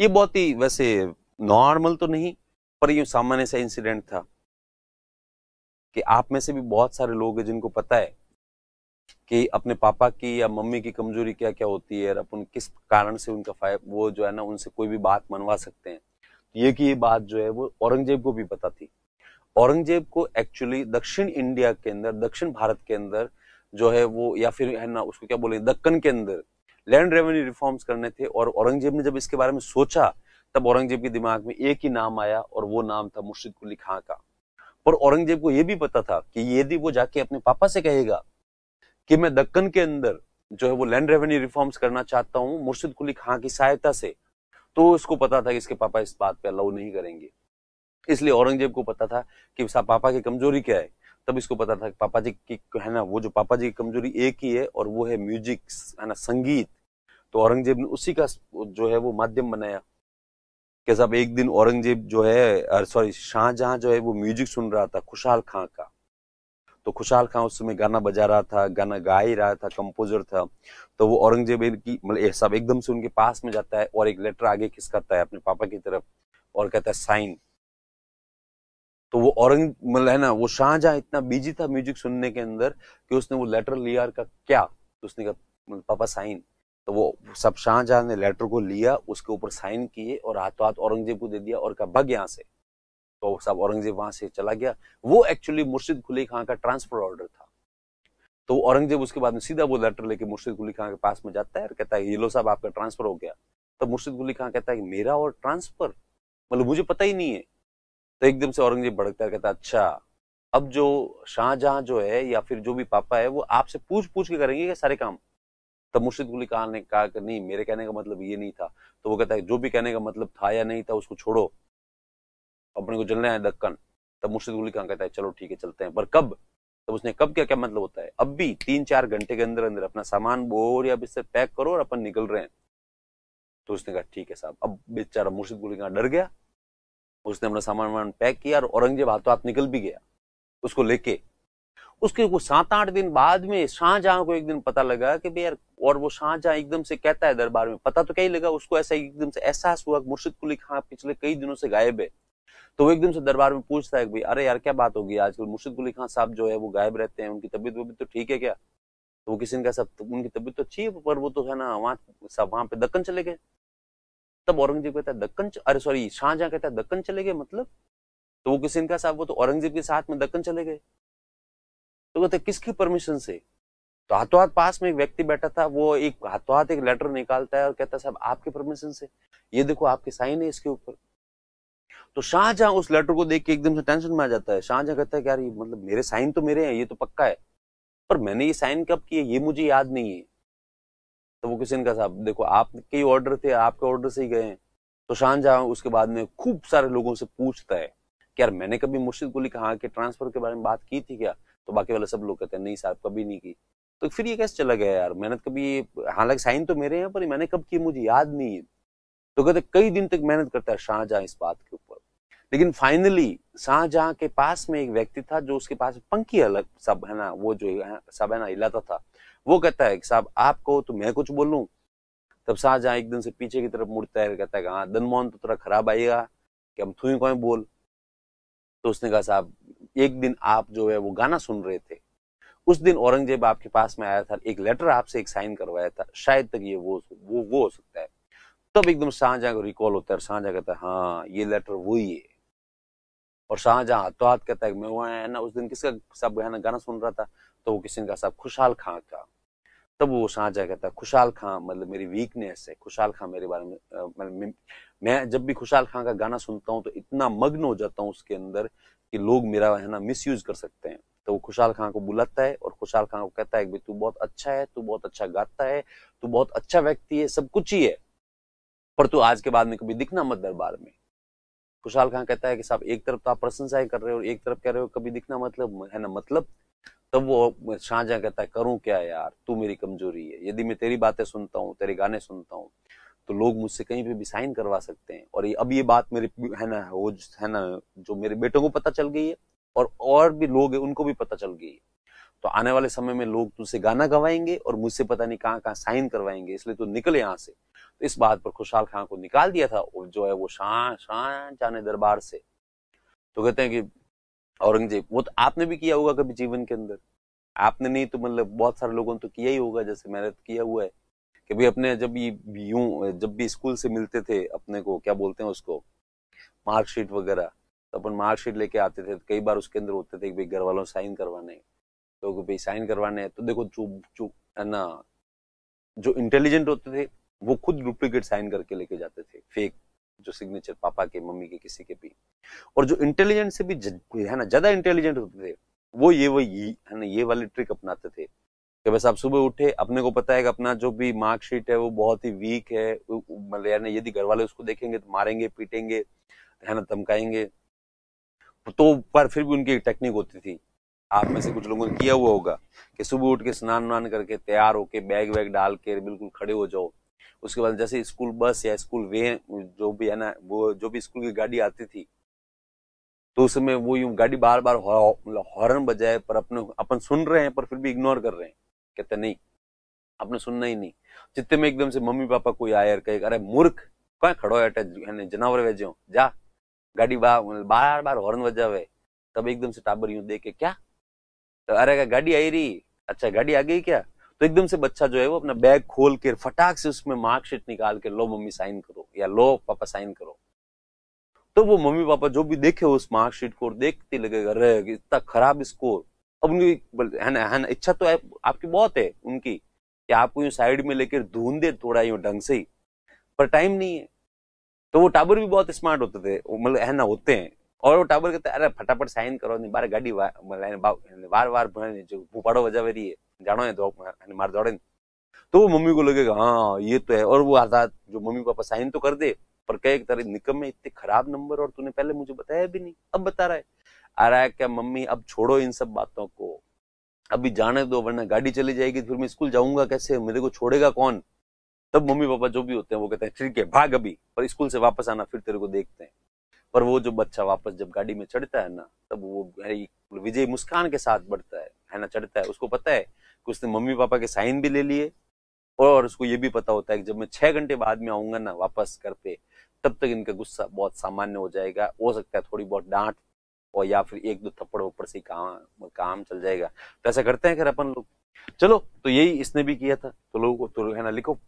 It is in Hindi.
ये बहुत ही वैसे नॉर्मल तो नहीं पर ये सामान्य सा इंसिडेंट था कि आप में से भी बहुत सारे लोग हैं जिनको पता है कि अपने पापा की या मम्मी की कमजोरी क्या क्या होती है और अपन किस कारण से उनका फायदा वो जो है ना उनसे कोई भी बात मनवा सकते हैं तो ये कि ये बात जो है वो औरंगजेब को भी पता थी औरंगजेब को एक्चुअली दक्षिण इंडिया के अंदर दक्षिण भारत के अंदर जो है वो या फिर है ना उसको क्या बोले दक्कन के अंदर लैंड रेवेन्यू रिफॉर्म्स करने थे और औरंगजेब ने जब इसके बारे में सोचा तब औरंगजेब के दिमाग में एक ही नाम आया और वो नाम था मुर्शिद कुली खां का पर औरंगजेब को यह भी पता था कि यदि वो जाके अपने पापा से कहेगा कि मैं दक्कन के अंदर जो है वो लैंड रेवेन्यू रिफॉर्म्स करना चाहता हूँ मुर्शिद कुली खां की सहायता से तो उसको पता था कि इसके पापा इस बात पे अलाउ नहीं करेंगे इसलिए औरंगजेब को पता था कि पापा की कमजोरी क्या है तब इसको पता था कि पापा जी की है ना वो जो पापा जी की कमजोरी एक ही है और वो है म्यूजिक है ना संगीत तो औरंगजेब ने उसी का जो है वो माध्यम बनाया कि साहब एक दिन औरंगजेब जो है सॉरी शाहजहां जो है वो म्यूजिक सुन रहा था खुशहाल खां का तो खुशहाल खां उस समय गाना बजा रहा था गाना गा ही रहा था कंपोजर था तो वो औरंगजेब की मतलब एकदम से उनके पास में जाता है और एक लेटर आगे खिसकाता है अपने पापा की तरफ और कहता है साइन तो वो औरंग मतलब है ना वो शाहजहां इतना बिजी था म्यूजिक सुनने के अंदर कि उसने वो लेटर लिया का क्या तो उसने कहा मतलब पापा साइन तो वो सब शाहजहां ने लेटर को लिया उसके ऊपर साइन किए और हाथों हाथ औरंगजेब को दे दिया और कहा भग यहाँ से तो सब औरंगजेब वहां से चला गया वो एक्चुअली मुर्शिद खुली खां का ट्रांसफर ऑर्डर था तो औरंगजेब उसके बाद में सीधा वो लेटर लेके मुर्शिद गुली खां के पास में जाता है और कहता है ये लो साहब आपका ट्रांसफर हो गया तो मुर्शिद गुली खां कहता है मेरा और ट्रांसफर मतलब मुझे पता ही नहीं है तो एकदम से औरंगजेब भड़कता कहता अच्छा अब जो शाहजहां जो है या फिर जो भी पापा है वो आपसे पूछ पूछ के करेंगे ये सारे काम तब तो मुर्शिद गुली खान ने कहा कि नहीं मेरे कहने का मतलब ये नहीं था तो वो कहता है जो भी कहने का मतलब था या नहीं था उसको छोड़ो अपने को चलना है दक्कन तब तो मुर्शिद गुली खान कहता है चलो ठीक है चलते हैं पर कब तब तो उसने कब क्या क्या मतलब होता है अब भी तीन चार घंटे के अंदर अंदर अपना सामान बोर या बिस्तर पैक करो और अपन निकल रहे हैं तो उसने कहा ठीक है साहब अब बेचारा मुर्शिद गुली खान डर गया उसने अपना सामान वामान पैक किया और औरंगजेब हाथों हाथ निकल भी गया उसको लेके उसके वो सात आठ दिन बाद में शाहजहां को एक दिन पता लगा कि भाई यार और वो शाहजहां एकदम से कहता है दरबार में पता तो क्या ही लगा उसको ऐसा एकदम से एहसास हुआ मुर्शिद कुली खां पिछले कई दिनों से गायब है तो वो एकदम से दरबार में पूछता है भाई अरे यार क्या बात होगी आजकल मुर्शिद कुली खां साहब जो है वो गायब रहते हैं उनकी तबीयत वबीयत तो ठीक है क्या तो वो किसी का सब तो उनकी तबीयत तो अच्छी है पर वो तो है ना वहाँ सब वहां पे दक्कन चले गए तब औरंगजेब कहता है दक्कन अरे सॉरी शाहजहां कहता है दक्कन चले गए मतलब तो वो किसी का साहब वो तो औरंगजेब के साथ में दक्कन चले गए तो कहते किसकी परमिशन से तो हाथों हाथ पास में एक व्यक्ति बैठा था वो एक हाथों हाथ एक लेटर निकालता है और कहता है साहब आपके परमिशन से ये देखो आपके साइन है इसके ऊपर तो शाहजहां उस लेटर को देख के एकदम से टेंशन में आ जाता है शाहजहां कहता है यार ये मतलब मेरे साइन तो मेरे हैं ये तो पक्का है पर मैंने ये साइन कब किए ये मुझे याद नहीं है तो वो किसी ने कहा साहब देखो आपके ही ऑर्डर थे आपके ऑर्डर से ही गए तो शान जहा उसके बाद में खूब सारे लोगों से पूछता है कि यार मैंने कभी मुर्शिद को लिखा हाँ, कि ट्रांसफर के बारे में बात की थी क्या तो बाकी वाले सब लोग कहते हैं नहीं साहब कभी नहीं की तो फिर ये कैसे चला गया यार मैंने तो कभी हालांकि साइन तो मेरे हैं पर मैंने कब की मुझे याद नहीं है तो कहते कई दिन तक मेहनत करता है शाहजहां इस बात के ऊपर लेकिन फाइनली शाहजहां के पास में एक व्यक्ति था जो उसके पास पंखी अलग सब है ना वो जो सब है ना इलाता था वो कहता है कि साहब आप कहो तो मैं कुछ बोलू तब शाहजहां एक दिन से पीछे की तरफ मुड़ता है कहता है हाँ दनमोहन तो थोड़ा खराब आएगा कि हम थू को बोल तो उसने कहा साहब एक दिन आप जो है वो गाना सुन रहे थे उस दिन औरंगजेब आपके पास में आया था एक लेटर आपसे एक साइन करवाया था शायद तक ये वो वो वो हो सकता है तब एकदम शाहजहां को रिकॉल होता है शाहजहां कहता है हाँ ये लेटर ही है और शाहजहां हाथों हाथ कहता है मैं वहां है ना उस दिन किसका साहब गाना गाना सुन रहा था तो वो किसी ने कहा साहब खुशहाल खां का तब वो साझा जाया था खुशहाल खां मतलब मेरी वीकनेस है खुशहाल खां मेरे बारे में मतलब मैं जब भी खुशहाल खां का गाना सुनता हूँ तो इतना मग्न हो जाता हूँ उसके अंदर कि लोग मेरा है ना मिस यूज कर सकते हैं तो वो खुशहाल खां को बुलाता है और खुशहाल खां को कहता है तू बहुत अच्छा है तू बहुत अच्छा गाता है तू बहुत अच्छा व्यक्ति है सब कुछ ही है पर तू आज के बाद में कभी दिखना मत दरबार में खुशहाल खां कहता है कि साहब एक तरफ तो आप प्रशंसाएं कर रहे हो और एक तरफ कह रहे हो कभी दिखना मतलब है ना मतलब तब वो शाहजहां कहता है करूं क्या यार तू मेरी कमजोरी है यदि मैं तेरी बातें सुनता हूँ तेरे गाने सुनता हूँ तो लोग मुझसे कहीं पे भी साइन करवा सकते हैं और ये अब ये बात मेरी है ना वो है ना जो मेरे बेटों को पता चल गई है और और भी लोग हैं उनको भी पता चल गई है तो आने वाले समय में लोग तुझसे गाना गवाएंगे और मुझसे पता नहीं कहाँ कहाँ साइन करवाएंगे इसलिए तू निकल यहाँ से तो इस बात पर खुशहाल खान को निकाल दिया था और जो है वो शाह शाह जाने दरबार से तो कहते हैं कि औरंगजेब वो तो आपने भी किया होगा कभी जीवन के अंदर आपने नहीं तो मतलब बहुत सारे लोगों ने तो किया ही होगा जैसे मैंने तो किया हुआ है कि भाई अपने जब भी यूं जब भी स्कूल से मिलते थे अपने को क्या बोलते हैं उसको मार्कशीट वगैरह तो अपन मार्कशीट लेके आते थे तो कई बार उसके अंदर होते थे कि भाई घर वालों साइन करवाने तो भाई साइन करवाने तो देखो जो जो ना जो इंटेलिजेंट होते थे वो खुद डुप्लीकेट साइन करके लेके जाते थे फेक जो सिग्नेचर पापा के मम्मी के किसी के भी और जो इंटेलिजेंट से भी है ना ज्यादा इंटेलिजेंट होते थे वो ये वो ये है ना ये वाली ट्रिक अपनाते थे कि बस आप सुबह उठे अपने को पता है कि अपना जो भी मार्कशीट है वो बहुत ही वीक है मतलब यानी यदि घर वाले उसको देखेंगे तो मारेंगे पीटेंगे है ना धमकाएंगे तो पर फिर भी उनकी एक टेक्निक होती थी आप में से कुछ लोगों ने किया हुआ होगा कि सुबह उठ के स्नान वान करके तैयार होके बैग वैग डाल के बिल्कुल खड़े हो जाओ उसके बाद जैसे स्कूल बस या स्कूल वे जो भी है ना वो जो भी स्कूल की गाड़ी आती थी तो उस समय वो यूं गाड़ी बार बार हॉर्न बजाए पर अपने अपन सुन रहे हैं पर फिर भी इग्नोर कर रहे हैं कहते नहीं आपने सुनना ही नहीं जितने में एकदम से मम्मी पापा कोई आया कहे अरे मूर्ख कहा खड़ो है जनावर वेजो जा गाड़ी बा, बार बार हॉर्न बजावे तब एकदम से टाबर यूं देखे क्या तो अरे गाड़ी आई रही अच्छा गाड़ी आ गई क्या तो एकदम से बच्चा जो है वो अपना बैग खोल के फटाक से उसमें मार्कशीट निकाल के लो मम्मी साइन करो या लो पापा साइन करो तो वो मम्मी पापा जो भी देखे उस मार्कशीट को देखते लगेगा रह इतना खराब स्कोर अब उनकी है ना है ना इच्छा तो आपकी बहुत है उनकी कि आपको यूँ साइड में लेकर ढूंढ दे थोड़ा यूँ ढंग से ही पर टाइम नहीं है तो वो टाबर भी बहुत स्मार्ट होते थे मतलब है ना होते हैं और वो टाबर कहते अरे फटाफट साइन करो नहीं बार गाड़ी वा, वार मतलब, वार जो भूपाड़ो वजह रही है जानो है मार दौड़े तो वो मम्मी को लगेगा हाँ ये तो है और वो आजाद जो मम्मी पापा साइन तो कर दे पर कहे तेरे निकम में इतने खराब नंबर और तूने पहले मुझे बताया भी नहीं अब बता रहा है आ रहा है क्या मम्मी अब छोड़ो इन सब बातों को अभी जाने दो वरना गाड़ी चली जाएगी फिर मैं स्कूल जाऊंगा कैसे मेरे को छोड़ेगा कौन तब मम्मी पापा जो भी होते हैं वो कहते हैं ठीक है भाग अभी पर स्कूल से वापस आना फिर तेरे को देखते हैं पर वो जो बच्चा वापस जब गाड़ी में चढ़ता है ना तब वो विजय मुस्कान के साथ बढ़ता है है ना चढ़ता है उसको पता है कि उसने मम्मी पापा के साइन भी ले लिए और उसको ये भी पता होता है कि जब मैं छह घंटे बाद में आऊंगा ना वापस घर पे तब तक इनका गुस्सा बहुत सामान्य हो जाएगा हो सकता है थोड़ी बहुत डांट और या फिर एक दो थप्पड़ ऊपर से काम काम चल जाएगा तो ऐसा करते हैं अगर अपन लोग चलो तो यही इसने भी किया था तो लोगों को तो है ना लिखो